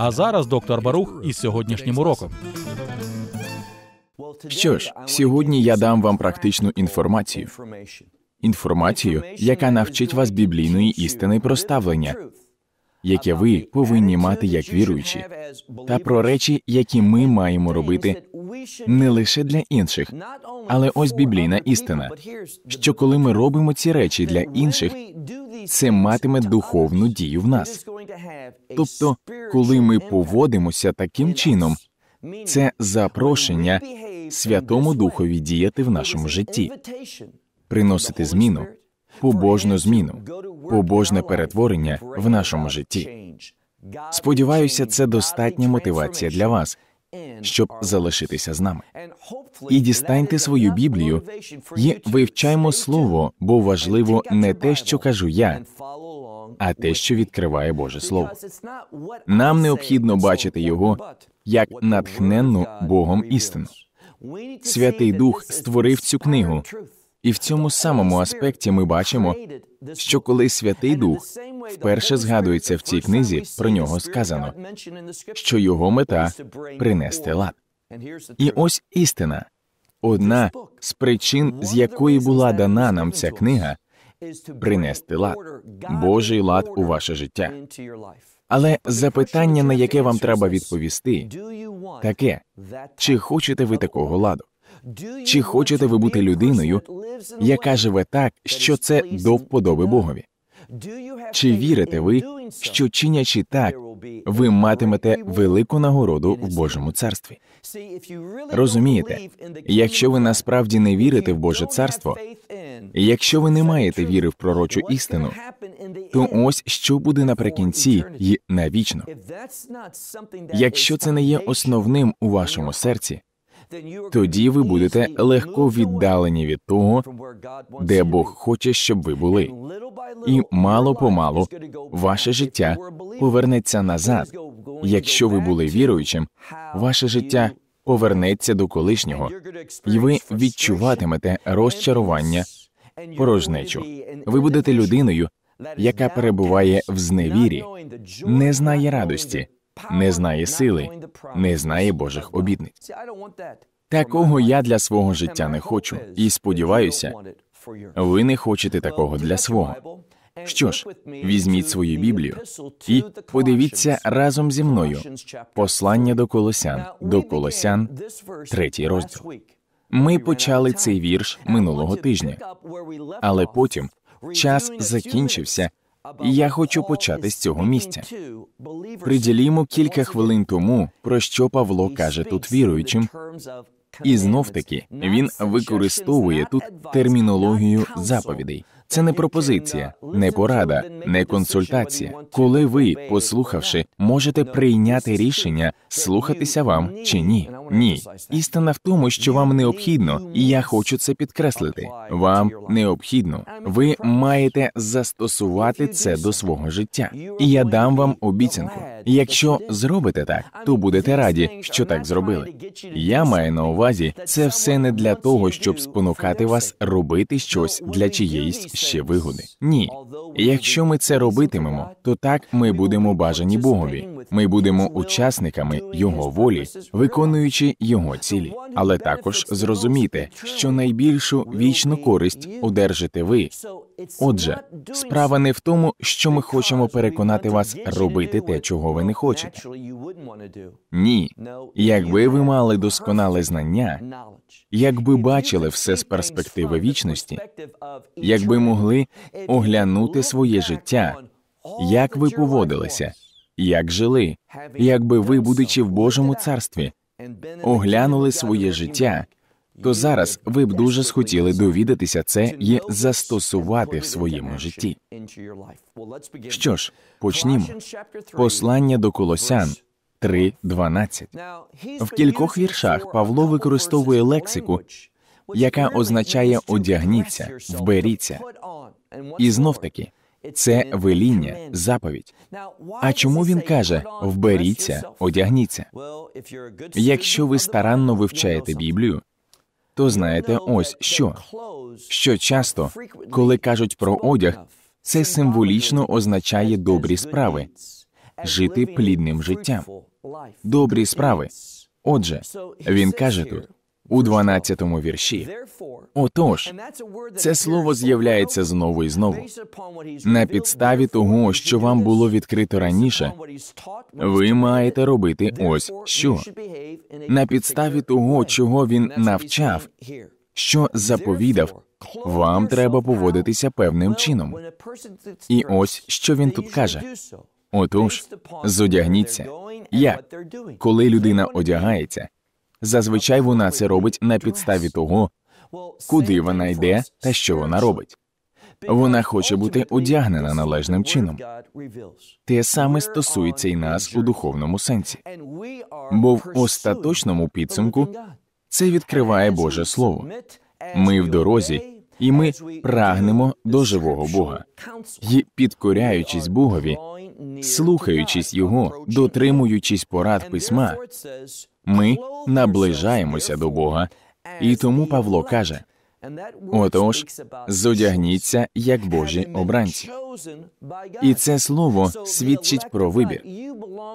А зараз доктор Барух із сьогоднішнім уроком. Що ж, сьогодні я дам вам практичну інформацію. Інформацію, яка навчить вас біблійної істини про ставлення, яке ви повинні мати як віруючі, та про речі, які ми маємо робити не лише для інших, але ось біблійна істина. Що коли ми робимо ці речі для інших, це матиме духовну дію в нас. Тобто, коли ми поводимося таким чином, це запрошення Святому Духові діяти в нашому житті, приносити зміну, побожну зміну, побожне перетворення в нашому житті. Сподіваюся, це достатня мотивація для вас щоб залишитися з нами. І дістаньте свою Біблію і вивчаймо слово, бо важливо не те, що кажу я, а те, що відкриває Боже Слово. Нам необхідно бачити його як натхненну Богом істину. Святий Дух створив цю книгу, і в цьому самому аспекті ми бачимо, що коли Святий Дух вперше згадується в цій книзі, про нього сказано, що його мета принести лад. І ось істина. Одна з причин, з якої була дана нам ця книга, принести лад, Божий лад у ваше життя. Але запитання, на яке вам треба відповісти, таке чи хочете ви такого ладу? Чи хочете ви бути людиною, яка живе так, що це до вподоби Богові? Чи вірите ви, що чинячи так, ви матимете велику нагороду в Божому царстві? Розумієте, якщо ви насправді не вірите в Боже царство, якщо ви не маєте віри в пророчу істину, то ось що буде наприкінці й навічно. Якщо це не є основним у вашому серці, тоді ви будете легко віддалені від того, де Бог хоче, щоб ви були. І мало помалу ваше життя повернеться назад. Якщо ви були віруючим, ваше життя повернеться до колишнього, і ви відчуватимете розчарування, порожнечу. Ви будете людиною, яка перебуває в зневірі, не знає радості не знає сили, не знає Божих обітниць. Такого я для свого життя не хочу, і сподіваюся, ви не хочете такого для свого. Що ж, візьміть свою Біблію і подивіться разом зі мною послання до Колосян, до Колосян, третій розділ. Ми почали цей вірш минулого тижня, але потім час закінчився, я хочу почати з цього місця. Приділімо кілька хвилин тому, про що Павло каже тут віруючим. І знов таки він використовує тут термінологію заповідей. Це не пропозиція, не порада, не консультація. Коли ви, послухавши, можете прийняти рішення, слухатися вам чи ні. Ні, істина в тому, що вам необхідно, і я хочу це підкреслити. Вам необхідно, ви маєте застосувати це до свого життя. І я дам вам обіцянку. Якщо зробите так, то будете раді, що так зробили. Я маю на увазі, це все не для того, щоб спонукати вас робити щось для чиєїсь ще вигоди. Ні, якщо ми це робитимемо, то так ми будемо бажані Богові. Ми будемо учасниками його волі, виконуючи розуміючи його цілі, але також зрозуміти, що найбільшу вічну користь одержите ви. Отже, справа не в тому, що ми хочемо переконати вас робити те, чого ви не хочете. Ні, якби ви мали досконале знання, якби бачили все з перспективи вічності, якби могли оглянути своє життя, як ви поводилися. Як жили, якби ви, будучи в Божому царстві, оглянули своє життя, то зараз ви б дуже схотіли довідатися це і застосувати в своєму житті. Що ж, почнімо. Послання до Колосян 3.12. В кількох віршах Павло використовує лексику, яка означає одягніться, вберіться, і знов таки це веління, заповідь. А чому він каже: вберіться, одягніться? Якщо ви старанно вивчаєте Біблію, то знаєте ось що. Що часто, коли кажуть про одяг, це символічно означає добрі справи, жити плідним життям, добрі справи. Отже, він каже тут у 12-му вірші. Отож, це слово з'являється знову і знову. На підставі того, що вам було відкрито раніше, ви маєте робити ось що на підставі того, чого він навчав, що заповідав. Вам треба поводитися певним чином. І ось що він тут каже. Отож, зодягніться. Як? коли людина одягається, Зазвичай вона це робить на підставі того, куди вона йде та що вона робить. Вона хоче бути одягнена належним чином. Те саме стосується і нас у духовному сенсі. Бо в остаточному підсумку це відкриває Боже Слово. Ми в дорозі, і ми прагнемо до живого Бога І, підкоряючись Богові, слухаючись його, дотримуючись порад письма, ми наближаємося до Бога, і тому Павло каже отож, зодягніться як Божі обранці. І це слово свідчить про вибір,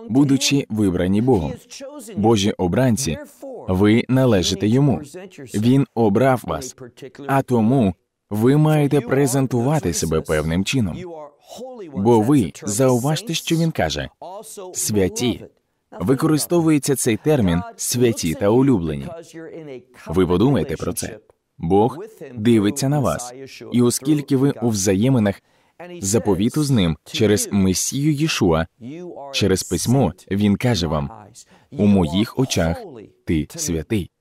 будучи вибрані Богом. Божі обранці, ви належите йому. Він обрав вас, а тому ви маєте презентувати себе певним чином. Бо ви зауважте, що він каже святі. Використовується цей термін святі та улюблені. Ви подумайте про це. Бог дивиться на вас, і оскільки ви у взаєминах заповіту з ним через Месію Єшуа, через письмо він каже вам: у моїх очах ти святий.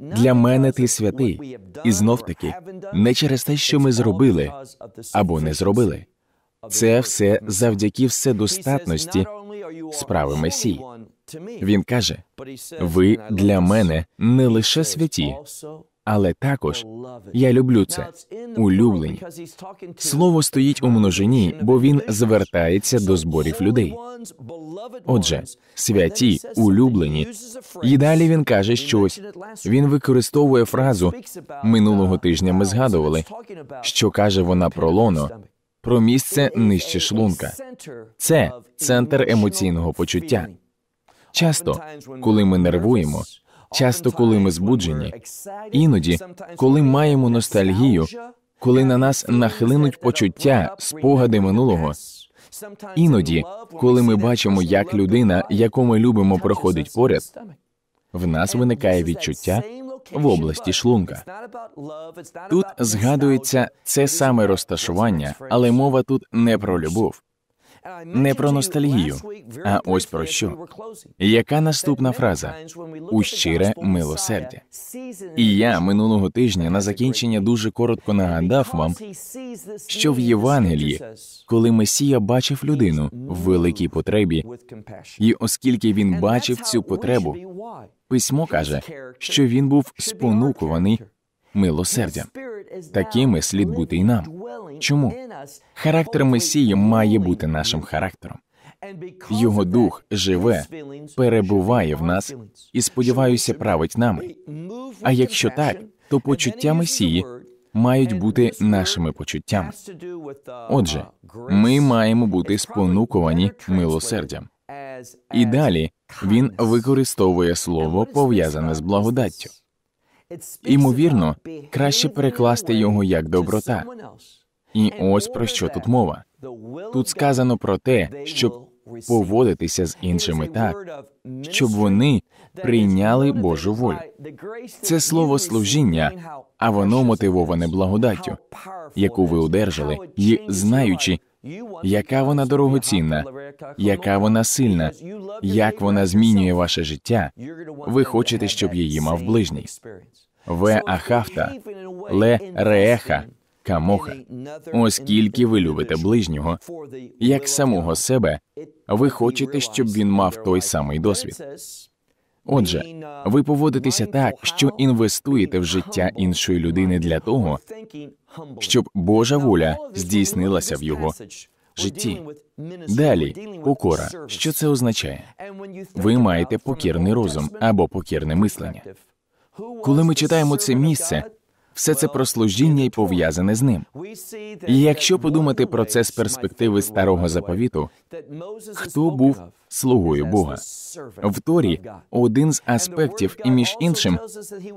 Для мене ти святий, і знов таки не через те, що ми зробили або не зробили. Це все завдяки вседостатності справи Месії. Він каже: ви для мене не лише святі, але також я люблю це улюблені. Слово стоїть у множині, бо він звертається до зборів людей. Отже, святі, улюблені. І далі він каже щось. Він використовує фразу минулого тижня. Ми згадували, що каже вона про лоно про місце нижче шлунка. Це центр емоційного почуття. Часто, коли ми нервуємо, часто коли ми збуджені, іноді, коли маємо ностальгію, коли на нас нахлинуть почуття, спогади минулого. Іноді, коли ми бачимо, як людина, яку ми любимо, проходить поряд, в нас виникає відчуття, в області шлунка. Тут згадується це саме розташування, але мова тут не про любов, не про ностальгію, а ось про що. Яка наступна фраза? У щире милосердя. І я минулого тижня на закінчення дуже коротко нагадав вам, що в Євангелії, коли Месія бачив людину в великій потребі, і оскільки він бачив цю потребу, Письмо каже, що він був спонукуваний милосердям. Такими слід бути і нам. Чому характер Месії має бути нашим характером? Його дух живе, перебуває в нас і, сподіваюся, править нами. А якщо так, то почуття Месії мають бути нашими почуттями. Uh, Отже, uh, ми маємо бути спонукувані милосердям. І далі він використовує слово пов'язане з благодаттю. Імовірно, краще перекласти його як доброта. І ось про що тут мова. Тут сказано про те, щоб поводитися з іншими так, щоб вони прийняли Божу волю. Це слово служіння, а воно мотивоване благодаттю, яку ви одержали, і знаючи, яка вона дорогоцінна, яка вона сильна, як вона змінює ваше життя. Ви хочете, щоб її мав ближній. Ве Ахафта, ле реха камоха, оскільки ви любите ближнього, як самого себе, ви хочете, щоб він мав той самий досвід. Отже, ви поводитеся так, що інвестуєте в життя іншої людини для того, щоб Божа воля здійснилася в його житті. Далі покора. Що це означає? Ви маєте покірний розум або покірне мислення. Коли ми читаємо це місце, все це про служіння й пов'язане з ним. І якщо подумати про це з перспективи старого заповіту, хто був слугою Бога? В Торі один з аспектів, і між іншим,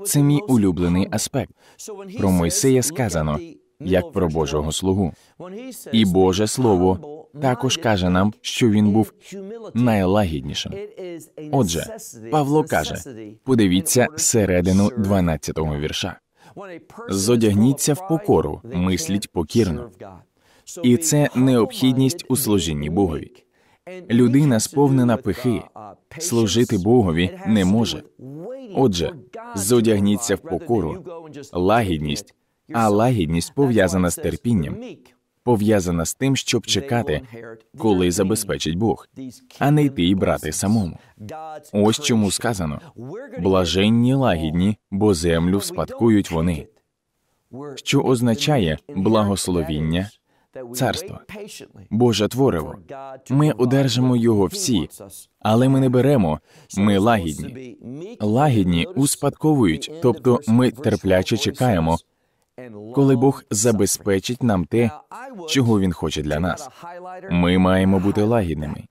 це мій улюблений аспект. Про Мойсея сказано як про Божого слугу. І Боже Слово також каже нам, що він був найлагіднішим. Отже, Павло каже: подивіться середину 12-го вірша. Зодягніться в покору, мисліть покірно. І це необхідність у служінні Богові. Людина сповнена пихи, uh, служити Богові не може. Отже, зодягніться в uh, покору, лагідність, а лагідність пов'язана з терпінням пов'язана з тим, щоб чекати, коли забезпечить Бог, а не йти і брати самому. Ось чому сказано блаженні лагідні, бо землю спадкують вони, що означає благословіння. Царство Боже твориво. Ми одержимо його всі, але ми не беремо. Ми лагідні. Лагідні успадковують, тобто ми терпляче чекаємо, коли Бог забезпечить нам те, чого Він хоче для нас. Ми маємо бути лагідними.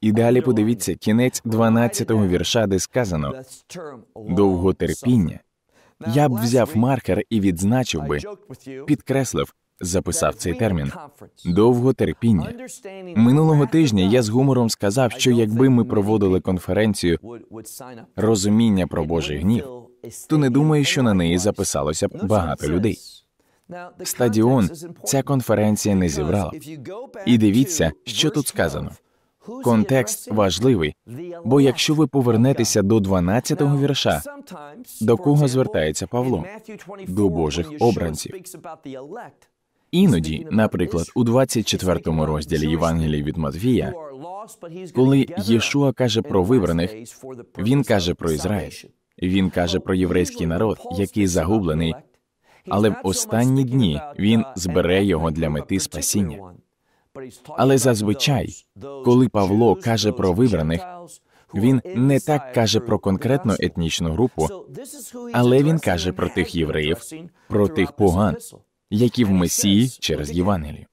І далі подивіться кінець 12-го вірша, де сказано довготерпіння. Я б взяв маркер і відзначив би, підкреслив, записав цей термін. Довготерпіння. Минулого тижня я з гумором сказав, що якби ми проводили конференцію розуміння про Божий гнів, то не думаю, що на неї записалося б багато людей. Стадіон ця конференція не зібрала. І дивіться, що тут сказано. Контекст важливий, бо якщо ви повернетеся до 12-го вірша, до кого звертається Павло? До Божих обранців. Іноді, наприклад, у 24-му розділі Євангелії від Матвія, коли Єшуа каже про вибраних, він каже про Ізраїль. Він каже про єврейський народ, який загублений, але в останні дні він збере його для мети спасіння. Але зазвичай, коли Павло каже про вибраних, він не так каже про конкретну етнічну групу, але він каже про тих євреїв, про тих поган, які в Месії через Євангелію.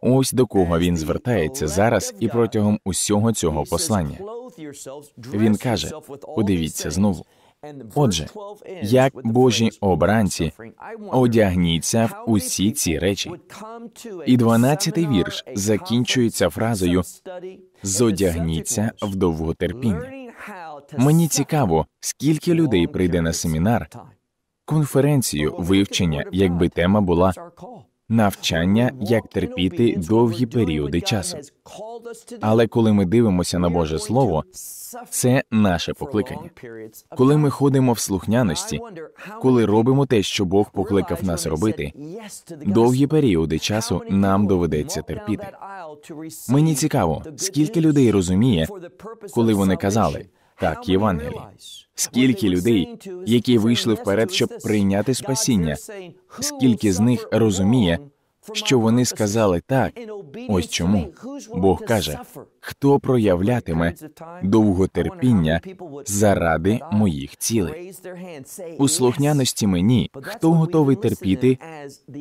Ось до кого він звертається зараз і протягом усього цього послання. Він каже: подивіться знову. Отже, як Божі обранці, одягніться в усі ці речі. І 12-й вірш закінчується фразою зодягніться в довготерпіння. Мені цікаво, скільки людей прийде на семінар, конференцію, вивчення, якби тема була навчання, як терпіти довгі періоди часу. Але коли ми дивимося на Боже Слово, це наше покликання. Коли ми ходимо в слухняності, коли робимо те, що Бог покликав нас робити, довгі періоди часу нам доведеться терпіти. Мені цікаво, скільки людей розуміє, коли вони казали так, Євангелій. Скільки людей, які вийшли вперед, щоб прийняти спасіння, скільки з них розуміє, що вони сказали так, ось чому Бог каже, хто проявлятиме довготерпіння заради моїх цілей? у слухняності мені хто готовий терпіти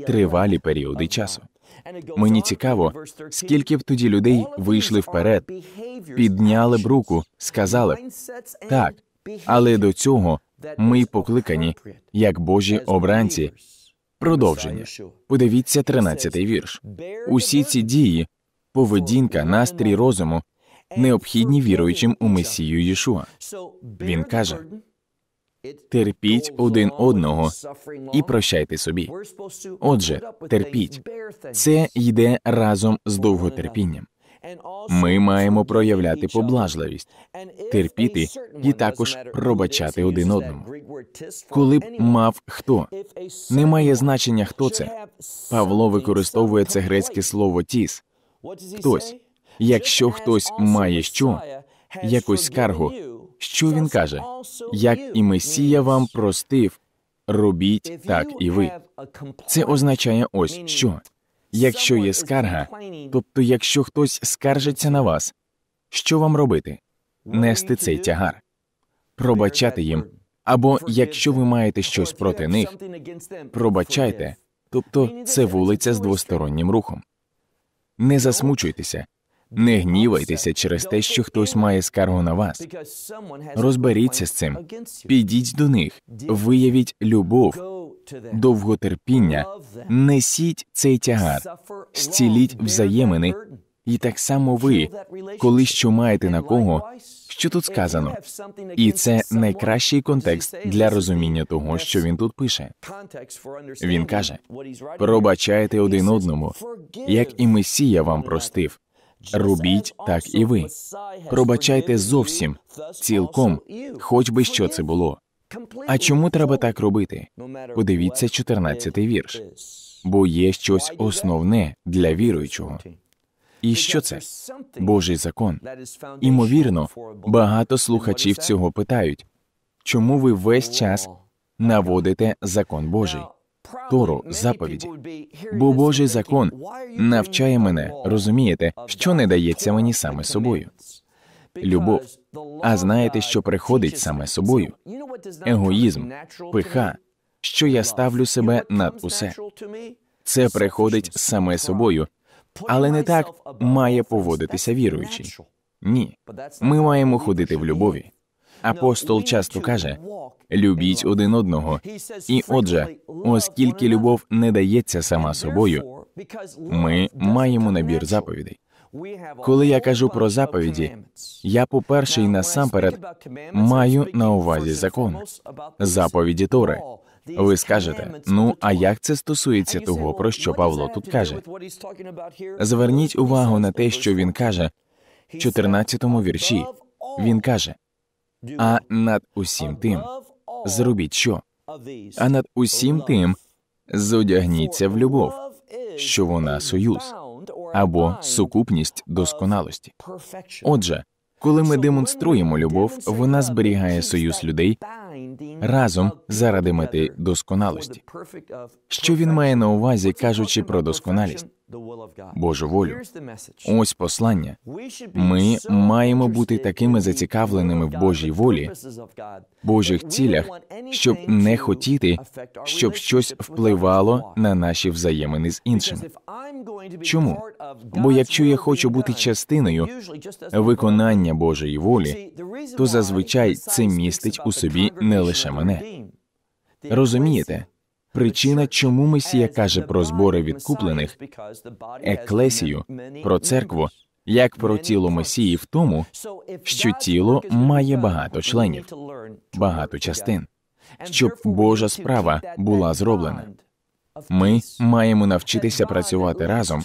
тривалі періоди часу? Мені цікаво, скільки б тоді людей вийшли вперед, підняли б руку, сказали так але до цього ми покликані як Божі обранці. Продовження. Подивіться 13 вірш. Усі ці дії, поведінка, настрій розуму необхідні віруючим у Месію Єшуа. Він каже терпіть один одного і прощайте собі. Отже, терпіть. Це йде разом з довготерпінням. Ми маємо проявляти поблажливість, терпіти і також пробачати один одному. Коли б мав хто немає значення, хто це. Павло використовує це грецьке слово тіс. Хтось, якщо хтось має що, якусь скаргу, що він каже, як і Месія вам простив. Робіть так і ви. Це означає ось що Якщо є скарга, тобто, якщо хтось скаржиться на вас, що вам робити? Нести цей тягар, пробачати їм. Або якщо ви маєте щось проти них, пробачайте, тобто це вулиця з двостороннім рухом. Не засмучуйтеся, не гнівайтеся через те, що хтось має скаргу на вас. Розберіться з цим, підіть до них, виявіть любов, довготерпіння, несіть цей тягар, зціліть взаємини, і так само ви, коли що маєте на кого, що тут сказано, і це найкращий контекст для розуміння того, що він тут пише. Він каже: пробачайте один одному, як і Месія вам простив. Робіть так і ви. Пробачайте зовсім цілком, хоч би що це було. А чому треба так робити? Подивіться 14 вірш, бо є щось основне для віруючого. І що це? Божий закон. Імовірно, багато слухачів цього питають чому ви весь час наводите закон Божий? Тору, заповіді. Бо Божий закон навчає мене, розумієте, що не дається мені саме собою любов. А знаєте, що приходить саме собою? Егоїзм, пиха, що я ставлю себе над усе. Це приходить саме собою, але не так має поводитися віруючий. Ні, ми маємо ходити в любові. Апостол часто каже: любіть один одного. І отже, оскільки любов не дається сама собою, ми маємо набір заповідей. Коли я кажу про заповіді, я, по-перше, і насамперед маю на увазі закон, заповіді Тори. Ви скажете, ну а як це стосується того, про що Павло тут каже? Зверніть увагу на те, що він каже в 14-му вірші. Він каже: а над усім тим зробіть що? А над усім тим зодягніться в любов, що вона союз або сукупність досконалості. Отже, коли ми демонструємо любов, вона зберігає союз людей разом заради мети досконалості. Що він має на увазі, кажучи про досконалість? Божу волю. Ось послання. Ми маємо бути такими зацікавленими в Божій волі, Божих цілях, щоб не хотіти, щоб щось впливало на наші взаємини з іншими. Чому? Бо якщо я хочу бути частиною виконання Божої волі, то зазвичай це містить у собі не лише мене. Розумієте? Причина, чому Месія каже про збори відкуплених, еклесію, про церкву, як про тіло Месії в тому, що тіло має багато членів, багато частин, щоб Божа справа була зроблена. Ми маємо навчитися працювати разом,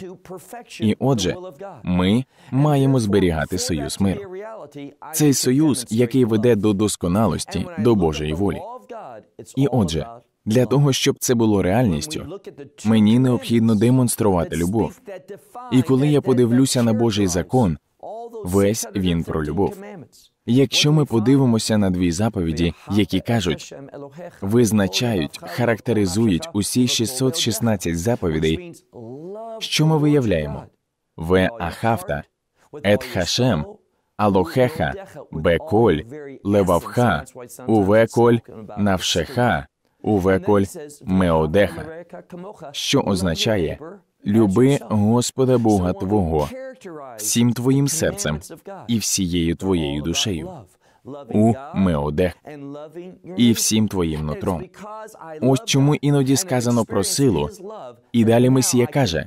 і отже, ми маємо зберігати союз миру. Цей союз, який веде до досконалості, до Божої волі. І отже, для того щоб це було реальністю, мені необхідно демонструвати любов. І коли я подивлюся на Божий закон, весь він про любов. Якщо ми подивимося на дві заповіді, які кажуть, визначають, характеризують усі 616 заповідей, що ми виявляємо? В Ахавта, Етхашем, Алохеха, Беколь, Левавха, Увеколь, Навшеха увеколь Меодеха, що означає люби Господа Бога Твого всім твоїм серцем і всією твоєю душею у меоде і всім твоїм нутром. Ось чому іноді сказано про силу. І далі Месія каже: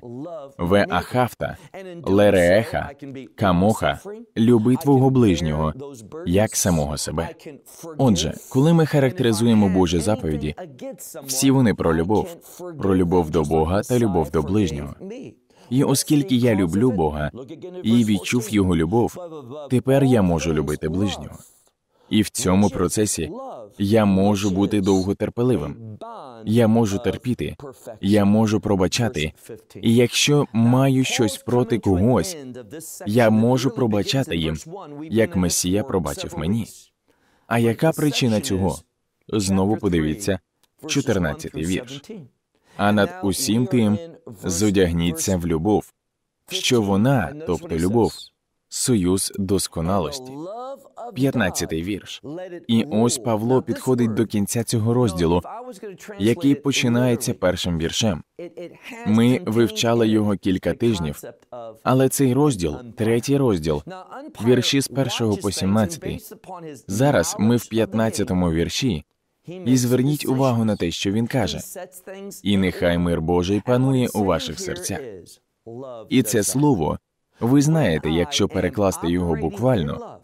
Ве Ахафта, Лерееха, Камоха, люби твого ближнього як самого себе. Отже, коли ми характеризуємо Божі заповіді, всі вони про любов, про любов до Бога та любов до ближнього. І оскільки я люблю Бога і відчув його любов, тепер я можу любити ближнього. І в цьому процесі я можу бути довготерпеливим. Я можу терпіти, я можу пробачати. І якщо маю щось проти когось, я можу пробачати їм, як Месія пробачив мені. А яка причина цього? Знову подивіться 14 вірш. А над усім тим зодягніться в любов, що вона, тобто любов, союз досконалості. 15-й вірш. І ось Павло підходить до кінця цього розділу, який починається першим віршем. Ми вивчали його кілька тижнів. але цей розділ, третій розділ, вірші з першого по 17. Зараз ми в 15-му вірші. І зверніть увагу на те, що він каже. І нехай мир Божий панує у ваших серцях. І це слово ви знаєте, якщо перекласти його буквально,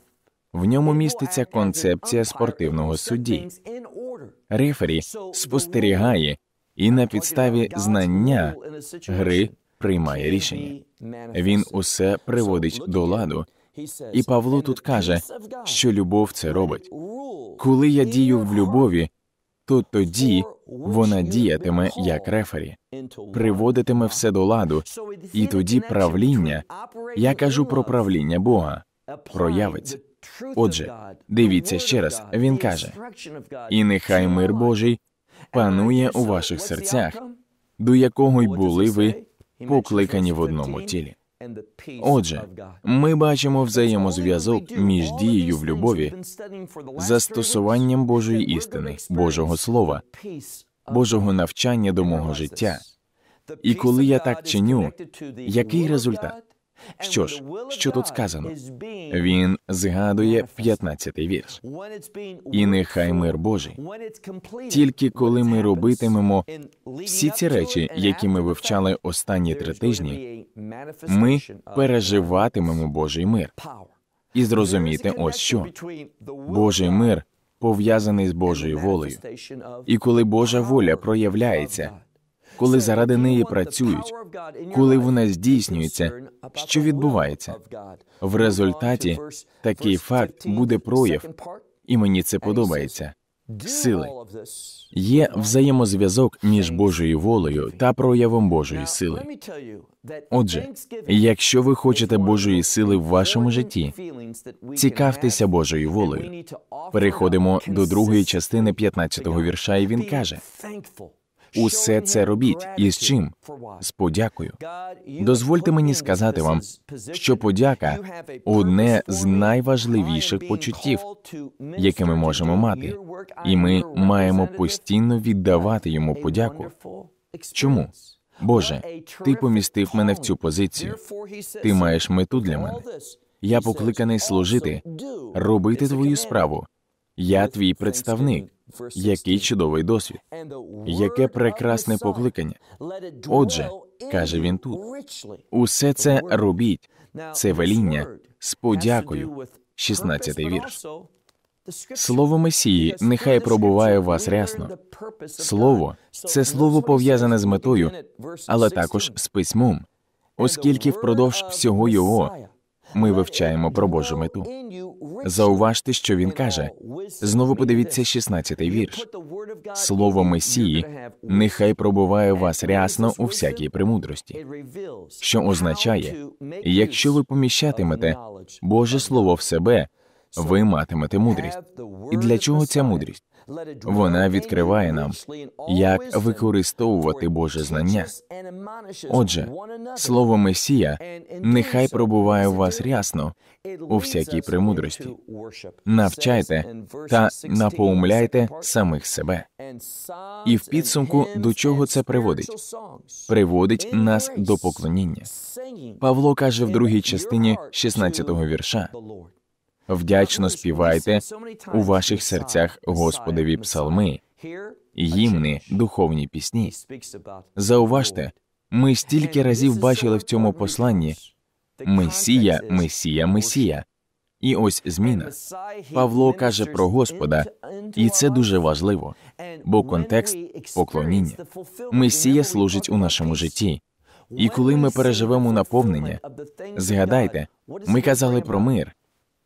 в ньому міститься концепція спортивного судді. Рефері спостерігає і на підставі знання гри приймає рішення. Він усе приводить до ладу. І Павло тут каже, що любов це робить. Коли я дію в любові, то тоді вона діятиме як рефері, приводитиме все до ладу, і тоді правління, я кажу про правління Бога, проявиться. Отже, дивіться ще раз, він каже і нехай мир Божий панує у ваших серцях, до якого й були ви покликані в одному тілі. Отже, ми бачимо взаємозв'язок між дією в любові, застосуванням Божої істини, Божого Слова, Божого навчання до мого життя. І коли я так чиню, який результат? Що ж, що тут сказано? Він згадує 15-й вірш. І нехай мир Божий. Тільки коли ми робитимемо всі ці речі, які ми вивчали останні три тижні, ми переживатимемо Божий мир. І зрозуміти, ось що Божий мир пов'язаний з Божою волею. І коли Божа воля проявляється коли заради неї працюють, коли вона здійснюється, що відбувається. В результаті такий факт буде прояв, і мені це подобається. Сили є взаємозв'язок між Божою волею та проявом Божої сили. Отже, якщо ви хочете Божої сили в вашому житті, цікавтеся Божою волею. Переходимо до другої частини 15-го вірша, і він каже: Усе це робіть і з чим? З подякою. Дозвольте мені сказати вам, що подяка одне з найважливіших почуттів, яке ми можемо мати, і ми маємо постійно віддавати йому подяку. Чому? Боже, ти помістив мене в цю позицію. Ти маєш мету для мене. Я покликаний служити, робити твою справу. Я твій представник. Який чудовий досвід, яке прекрасне покликання. Отже, каже він тут усе це робіть, це веління з подякою. 16-й вірш. Слово Месії нехай пробуває вас рясно. Слово це слово пов'язане з метою, але також з письмом, оскільки впродовж всього його ми вивчаємо про Божу мету. Зауважте, що він каже. Знову подивіться 16-й вірш. Слово Месії нехай пробуває вас рясно у всякій премудрості, що означає, якщо ви поміщатимете Боже Слово в себе, ви матимете мудрість. І для чого ця мудрість? Вона відкриває нам, як використовувати Боже знання. Отже, слово Месія нехай пробуває у вас рясно у всякій премудрості. Навчайте та напоумляйте самих себе. І в підсумку до чого це приводить? Приводить нас до поклоніння. Павло каже в другій частині 16-го вірша. Вдячно співайте у ваших серцях Господові псалми, гімни, духовні пісні. Зауважте, ми стільки разів бачили в цьому посланні Месія, Месія, Месія. І ось зміна. Павло каже про Господа, і це дуже важливо, бо контекст поклоніння. Месія служить у нашому житті. І коли ми переживемо наповнення, згадайте, ми казали про мир.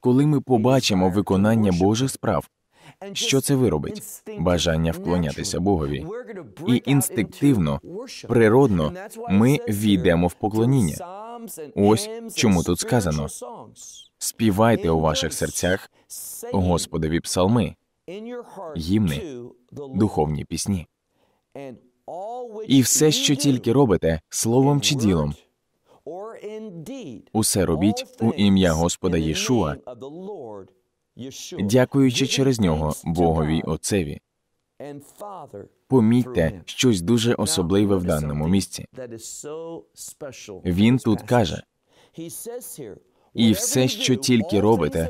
Коли ми побачимо виконання Божих справ, що це виробить? Бажання вклонятися Богові. І інстинктивно, природно, ми війдемо в поклоніння. Ось чому тут сказано: співайте у ваших серцях Господові псалми, гімни, духовні пісні. І все, що тільки робите, словом чи ділом. Усе робіть у ім'я Господа Єшуа, дякуючи через нього Богові Отцеві. Помітьте щось дуже особливе в даному місці. Він тут каже і все, що тільки робите,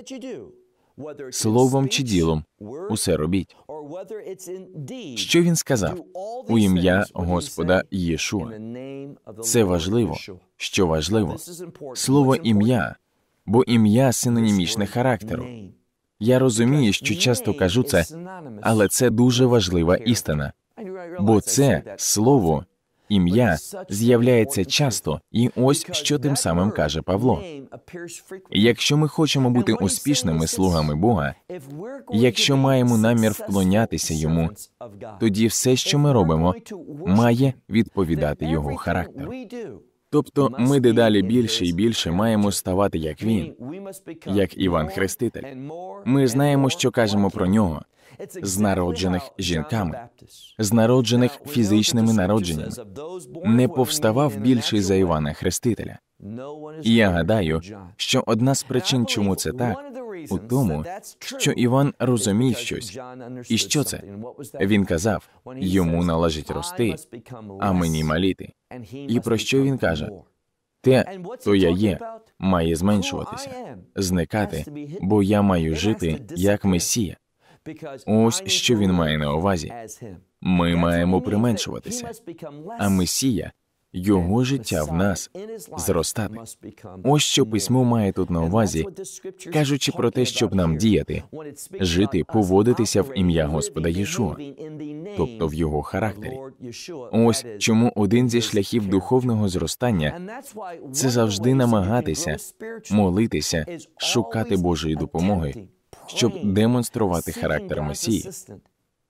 словом чи ділом, усе робіть. Що він сказав у ім'я Господа Єшуа. Це важливо. Що важливо, слово ім'я, бо ім'я синонімічне характеру. Я розумію, що часто кажу це, але це дуже важлива істина. Бо це слово ім'я з'являється часто, і ось що тим самим каже Павло. Якщо ми хочемо бути успішними слугами Бога, якщо маємо намір вклонятися йому, тоді все, що ми робимо, має відповідати його характеру. Тобто ми дедалі більше і більше маємо ставати як він, як Іван Хреститель. Ми знаємо, що кажемо про нього з народжених жінками, з народжених фізичними народженнями, не повставав більший за Івана Хрестителя. я гадаю, що одна з причин, чому це так, у тому, що Іван розумів щось, і що це він казав йому належить рости, а мені маліти. І про що він каже? Те, хто я є, має зменшуватися, зникати, бо я маю жити як месія. Ось що він має на увазі. Ми маємо применшуватися. А Месія, його життя в нас зростати. Ось що письмо має тут на увазі, кажучи про те, щоб нам діяти, жити, поводитися в ім'я Господа Єшуа, тобто в його характері. Ось чому один зі шляхів духовного зростання це завжди намагатися молитися, шукати Божої допомоги щоб демонструвати характер Месії,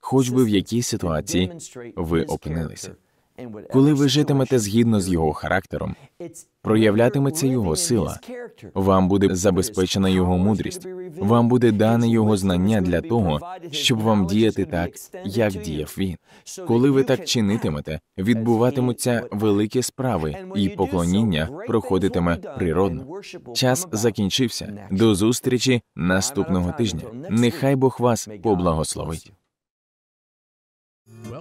хоч би в якій ситуації ви опинилися. Коли ви житимете згідно з його характером, проявлятиметься його сила. Вам буде забезпечена його мудрість. Вам буде дане його знання для того, щоб вам діяти так, як діяв він. Коли ви так чинитимете, відбуватимуться великі справи, і поклоніння проходитиме природно. Час закінчився. До зустрічі наступного тижня. Нехай Бог вас поблагословить.